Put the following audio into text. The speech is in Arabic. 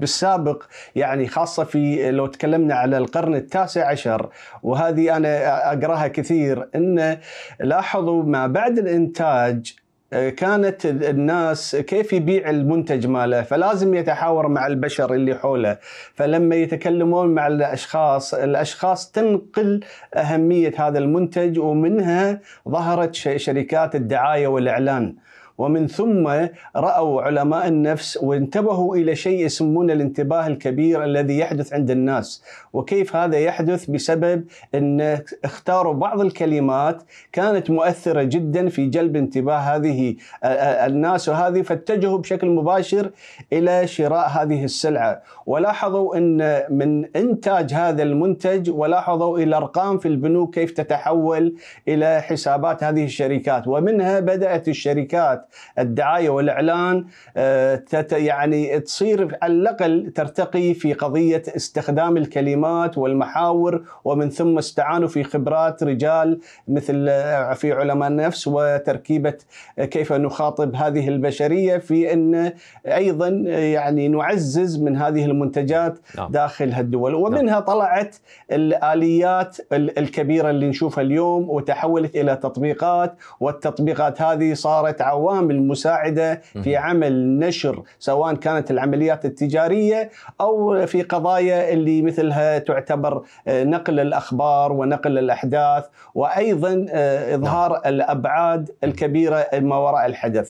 بالسابق يعني خاصة في لو تكلمنا على القرن التاسع عشر وهذه أنا أقراها كثير أن لاحظوا ما بعد الإنتاج آه، كانت الناس كيف يبيع المنتج ماله فلازم يتحاور مع البشر اللي حوله فلما يتكلمون مع الاشخاص الاشخاص تنقل اهميه هذا المنتج ومنها ظهرت شركات الدعايه والاعلان ومن ثم رأوا علماء النفس وانتبهوا إلى شيء يسمونه الانتباه الكبير الذي يحدث عند الناس وكيف هذا يحدث بسبب أن اختاروا بعض الكلمات كانت مؤثرة جدا في جلب انتباه هذه آه، آه، الناس وهذه فاتجهوا بشكل مباشر إلى شراء هذه السلعة ولاحظوا أن من إنتاج هذا المنتج ولاحظوا إلى أرقام في البنوك كيف تتحول إلى حسابات هذه الشركات ومنها بدأت الشركات الشركات الدعايه والاعلان آه، يعني تصير على الاقل ترتقي في قضيه استخدام الكلمات والمحاور ومن ثم استعانوا في خبرات رجال مثل آه، في علماء النفس وتركيبه آه، كيف نخاطب هذه البشريه في ان ايضا يعني نعزز من هذه المنتجات نعم. داخل هالدول نعم. ومنها طلعت الاليات الكبيره اللي نشوفها اليوم وتحولت الى تطبيقات والتطبيقات هذه صارت عوام الاقوام المساعده في عمل نشر سواء كانت العمليات التجاريه او في قضايا اللي مثلها تعتبر آه، نقل الاخبار ونقل الاحداث وايضا آه، اظهار نعم. الابعاد الكبيره ما وراء الحدث